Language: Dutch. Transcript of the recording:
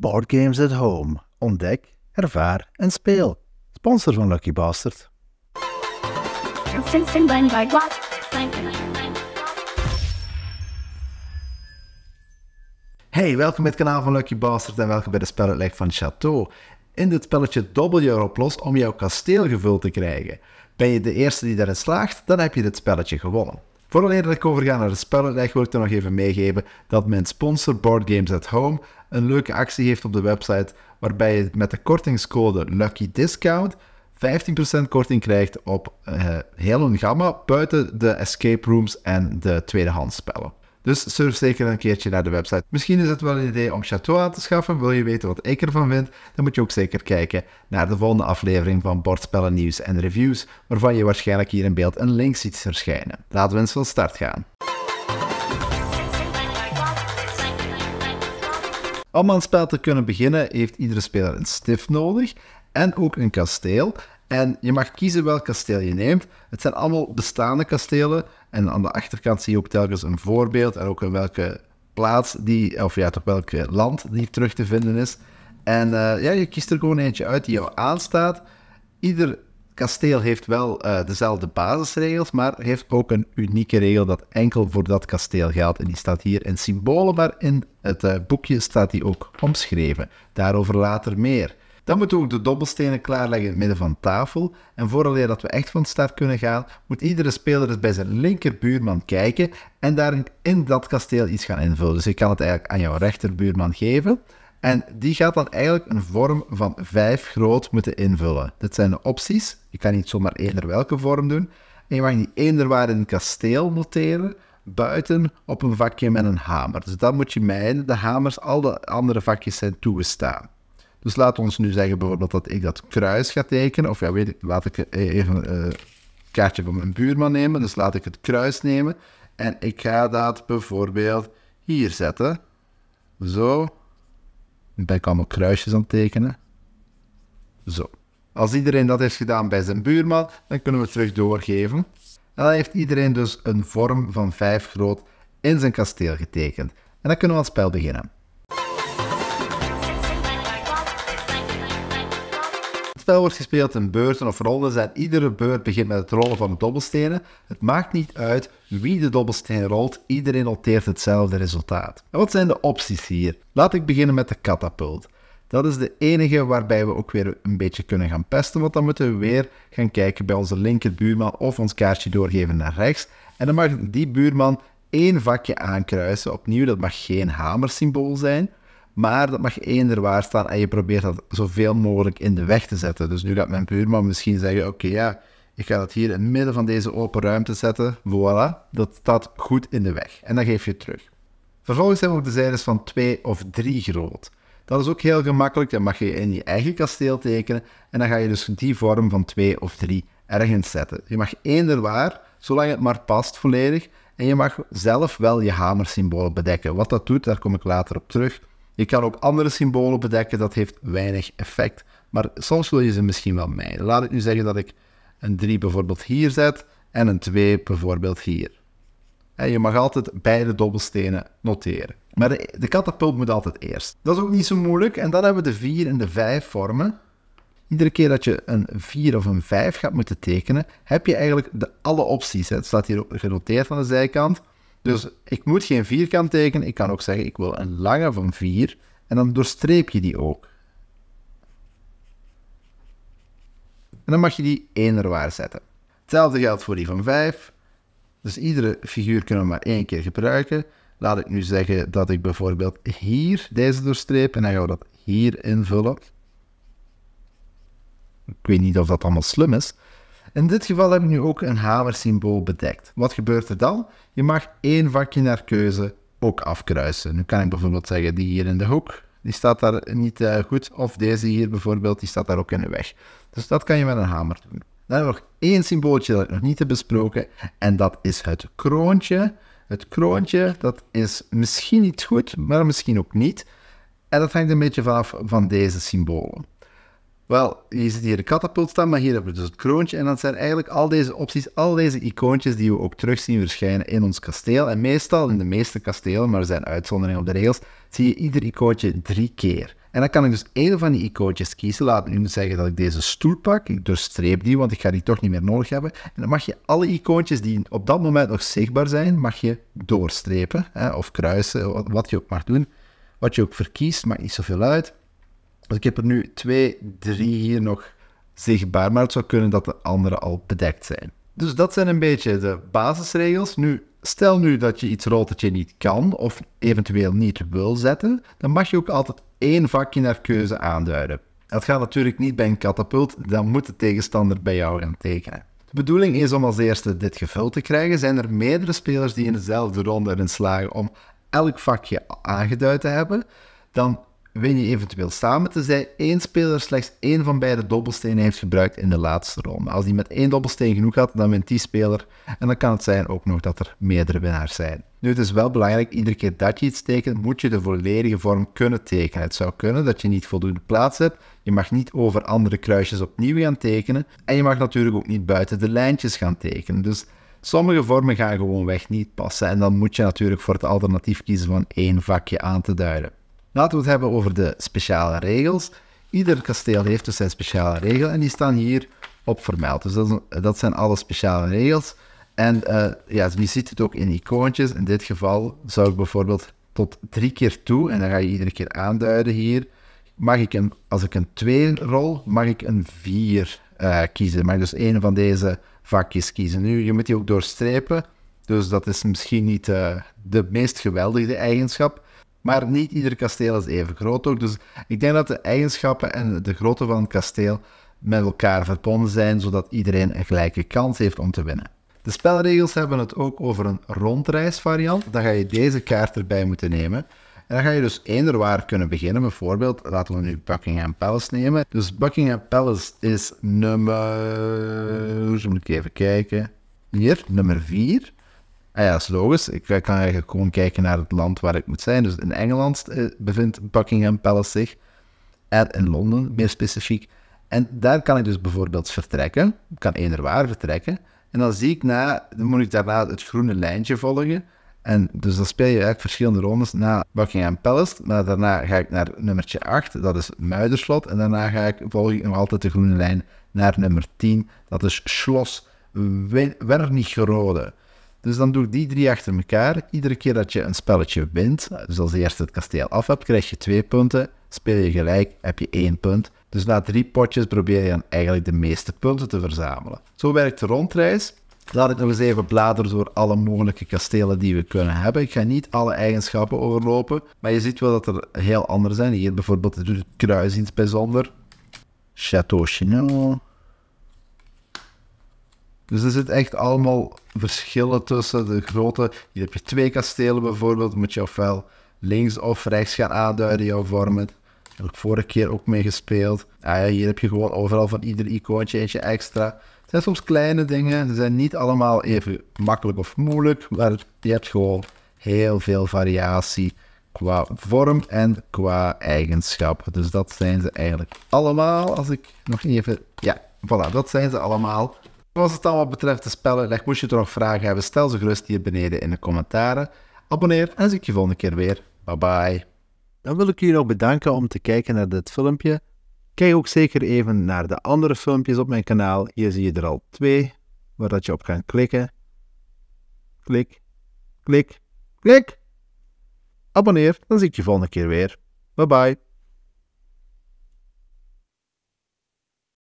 Boardgames at Home. Ontdek, ervaar en speel. Sponsor van Lucky Bastard. Hey, welkom bij het kanaal van Lucky Bastard en welkom bij de spelletleg van Chateau. In dit spelletje dobbel je erop los om jouw kasteel gevuld te krijgen. Ben je de eerste die daarin slaagt, dan heb je dit spelletje gewonnen. Voordat ik overga naar de spelletleg, wil ik er nog even meegeven dat mijn sponsor Board Games at Home een leuke actie heeft op de website, waarbij je met de kortingscode Lucky Discount 15% korting krijgt op eh, heel een gamma buiten de escape rooms en de tweedehands spellen. Dus surf zeker een keertje naar de website. Misschien is het wel een idee om Chateau aan te schaffen. Wil je weten wat ik ervan vind? Dan moet je ook zeker kijken naar de volgende aflevering van Bordspellen Nieuws en Reviews, waarvan je waarschijnlijk hier in beeld een link ziet verschijnen. Laten we eens van start gaan. Om aan het spel te kunnen beginnen heeft iedere speler een stift nodig en ook een kasteel. En je mag kiezen welk kasteel je neemt. Het zijn allemaal bestaande kastelen. En aan de achterkant zie je ook telkens een voorbeeld en ook in welke plaats die, of ja, op welk land die terug te vinden is. En eh, ja, je kiest er gewoon eentje uit die jou aanstaat. Ieder kasteel heeft wel eh, dezelfde basisregels, maar heeft ook een unieke regel dat enkel voor dat kasteel geldt. En die staat hier in symbolen, maar in het eh, boekje staat die ook omschreven. Daarover later meer. Dan moeten we ook de dobbelstenen klaarleggen in het midden van tafel. En vooraleer dat we echt van start kunnen gaan, moet iedere speler eens dus bij zijn linkerbuurman kijken en daarin in dat kasteel iets gaan invullen. Dus je kan het eigenlijk aan jouw rechterbuurman geven. En die gaat dan eigenlijk een vorm van vijf groot moeten invullen. Dit zijn de opties. Je kan niet zomaar eender welke vorm doen. En je mag niet eender waar in een kasteel noteren, buiten op een vakje met een hamer. Dus dan moet je mijden. De hamers, al de andere vakjes zijn toegestaan. Dus laat ons nu zeggen bijvoorbeeld dat ik dat kruis ga tekenen. Of ja, weet ik, laat ik even eh, een kaartje van mijn buurman nemen. Dus laat ik het kruis nemen. En ik ga dat bijvoorbeeld hier zetten. Zo en ben ik allemaal kruisjes aan het tekenen. Zo. Als iedereen dat heeft gedaan bij zijn buurman, dan kunnen we het terug doorgeven. En dan heeft iedereen dus een vorm van 5 groot in zijn kasteel getekend. En dan kunnen we aan het spel beginnen. wordt gespeeld in beurten of rollen en iedere beurt begint met het rollen van de dobbelstenen. Het maakt niet uit wie de dobbelsteen rolt, iedereen noteert hetzelfde resultaat. En wat zijn de opties hier? Laat ik beginnen met de katapult. Dat is de enige waarbij we ook weer een beetje kunnen gaan pesten, want dan moeten we weer gaan kijken bij onze linkerbuurman of ons kaartje doorgeven naar rechts. En dan mag die buurman één vakje aankruisen. Opnieuw, dat mag geen hamersymbool zijn. Maar dat mag eender waar staan en je probeert dat zoveel mogelijk in de weg te zetten. Dus nu gaat mijn buurman misschien zeggen: Oké, ja, ik ga dat hier in het midden van deze open ruimte zetten. Voilà, dat staat goed in de weg. En dan geef je terug. Vervolgens hebben we ook de zijdes van 2 of 3 groot. Dat is ook heel gemakkelijk. Dan mag je in je eigen kasteel tekenen. En dan ga je dus die vorm van 2 of 3 ergens zetten. Je mag eender waar, zolang het maar past volledig. En je mag zelf wel je hamersymbool bedekken. Wat dat doet, daar kom ik later op terug. Je kan ook andere symbolen bedekken, dat heeft weinig effect. Maar soms wil je ze misschien wel mijden. Laat ik nu zeggen dat ik een 3 bijvoorbeeld hier zet en een 2 bijvoorbeeld hier. En je mag altijd beide dobbelstenen noteren. Maar de, katapult moet altijd eerst. Dat is ook niet zo moeilijk. En dan hebben we de 4 en de 5 vormen. Iedere keer dat je een 4 of een 5 gaat moeten tekenen, heb je eigenlijk de, alle opties. Het staat hier genoteerd aan de zijkant. Dus ik moet geen vierkant tekenen. Ik kan ook zeggen, ik wil een lange van 4. En dan doorstreep je die ook. En dan mag je die enerwaar zetten. Hetzelfde geldt voor die van 5. Dus iedere figuur kunnen we maar één keer gebruiken. Laat ik nu zeggen dat ik bijvoorbeeld hier deze doorstreep en dan gaan we dat hier invullen. Ik weet niet of dat allemaal slim is, in dit geval heb ik nu ook een hamersymbool bedekt. Wat gebeurt er dan? Je mag één vakje naar keuze ook afkruisen. Nu kan ik bijvoorbeeld zeggen, die hier in de hoek, die staat daar niet eh, goed. Of deze hier bijvoorbeeld, die staat daar ook in de weg. Dus dat kan je met een hamer doen. Dan hebben we nog één symbooltje dat ik nog niet heb besproken. En dat is het kroontje. Het kroontje, dat is misschien niet goed, maar misschien ook niet. En dat hangt een beetje vanaf van deze symbolen. Wel, je ziet hier de katapult staan, maar hier hebben we dus het kroontje. En dat zijn eigenlijk al deze opties, al deze icoontjes die we ook terug zien verschijnen in ons kasteel. En meestal, in de meeste kastelen, maar er zijn uitzonderingen op de regels, zie je ieder icoontje drie keer. En dan kan ik dus één van die icoontjes kiezen. Laat nu zeggen dat ik deze stoel pak. Ik doorstreep die, want ik ga die toch niet meer nodig hebben. En dan mag je alle icoontjes die op dat moment nog zichtbaar zijn, mag je doorstrepen. Hè, of kruisen, wat je ook mag doen. Wat je ook verkiest, maakt niet zoveel uit ik heb er nu twee, drie hm. hier nog zichtbaar, maar het zou kunnen dat de andere al bedekt zijn. Dus dat zijn een beetje de basisregels. Nu, stel nu dat je iets rolt dat je niet kan of eventueel niet wil zetten, dan mag je ook altijd één vakje naar keuze aanduiden. Dat gaat natuurlijk niet bij een katapult, dan moet de tegenstander bij jou gaan tekenen. De bedoeling is om als eerste dit gevuld te krijgen. Zijn er meerdere spelers die in dezelfde ronde erin slagen om elk vakje aangeduid te hebben, dan win je eventueel samen, te tenzij één speler slechts één van beide dobbelstenen heeft gebruikt in de laatste ronde. Als die met één dobbelsteen genoeg had, dan wint die speler. En dan kan het zijn ook nog dat er meerdere winnaars zijn. Nu, het is wel belangrijk, iedere keer dat je iets tekent, moet je de volledige vorm kunnen tekenen. Het zou kunnen dat je niet voldoende plaats hebt. Je mag niet over andere kruisjes opnieuw gaan tekenen. En je mag natuurlijk ook niet buiten de lijntjes gaan tekenen. Dus sommige vormen gaan gewoon weg niet passen. En dan moet je natuurlijk voor het alternatief kiezen van één vakje aan te duiden. Laten we het hebben over de speciale regels. Ieder kasteel heeft dus zijn speciale regel en die staan hier op vermeld. Dus dat, zijn alle speciale regels. En uh, ja, je ziet het ook in icoontjes. In dit geval zou ik bijvoorbeeld tot drie keer toe, en dan ga je iedere keer aanduiden hier, mag ik een, als ik een 2 rol, mag ik een 4 uh, eh, kiezen. Mag ik dus een van deze vakjes kiezen. Nu, je moet die ook doorstrepen, dus dat is misschien niet eh, de meest geweldige eigenschap. Maar niet ieder kasteel is even groot ook. Dus ik denk dat de eigenschappen en de grootte van het kasteel met elkaar verbonden zijn, zodat iedereen een gelijke kans heeft om te winnen. De spelregels hebben het ook over een rondreisvariant. Dan ga je deze kaart erbij moeten nemen. En dan ga je dus eender waar kunnen beginnen. Bijvoorbeeld, laten we nu Buckingham Palace nemen. Dus Buckingham Palace is nummer... Moet ik even kijken. Hier, nummer 4. Ah ja, dat is logisch. Ik kan eigenlijk gewoon kijken naar het land waar ik moet zijn. Dus in Engeland eh, bevindt Buckingham Palace zich. En in Londen, meer specifiek. En daar kan ik dus bijvoorbeeld vertrekken. Ik kan eender waar vertrekken. En dan zie ik na, dan moet ik daarna het groene lijntje volgen. En dus dan speel je eigenlijk verschillende rondes na Buckingham Palace. Maar daarna ga ik naar nummertje 8, dat is Muiderslot. En daarna ga ik, volg ik nog altijd de groene lijn naar nummer 10, dat is Schloss Wernigerode. Dus dan doe ik die drie achter elkaar. Iedere keer dat je een spelletje wint, dus als je eerst het kasteel af hebt, krijg je twee punten. Speel je gelijk, heb je één punt. Dus na drie potjes probeer je dan eigenlijk de meeste punten te verzamelen. Zo werkt de rondreis. Laat ik nog eens even bladeren door alle mogelijke kastelen die we kunnen hebben. Ik ga niet alle eigenschappen overlopen, maar je ziet wel dat er heel anders zijn. Hier bijvoorbeeld doet het kruis iets bijzonder. Château Chinon, dus er zit echt allemaal verschillen tussen de grote. Hier heb je twee kastelen bijvoorbeeld, moet je ofwel links of rechts gaan aanduiden, jouw vormen. Daar heb ik vorige keer ook mee gespeeld. Ah ja, hier heb je gewoon overal van ieder icoontje eentje extra. Het zijn soms kleine dingen, ze zijn niet allemaal even makkelijk of moeilijk, maar je hebt gewoon heel veel variatie qua vorm en qua eigenschappen. Dus dat zijn ze eigenlijk allemaal. Als ik nog even. Ja, voilà, dat zijn ze allemaal was het allemaal wat betreft de spellen? moest je er nog vragen hebben? Stel ze gerust hier beneden in de commentaren. Abonneer en zie ik je volgende keer weer. Bye bye. Dan wil ik jullie nog bedanken om te kijken naar dit filmpje. Kijk ook zeker even naar de andere filmpjes op mijn kanaal. Hier zie je er al twee, waar dat je op kan klikken. Klik, klik, klik. Abonneer, dan zie ik je volgende keer weer. Bye bye.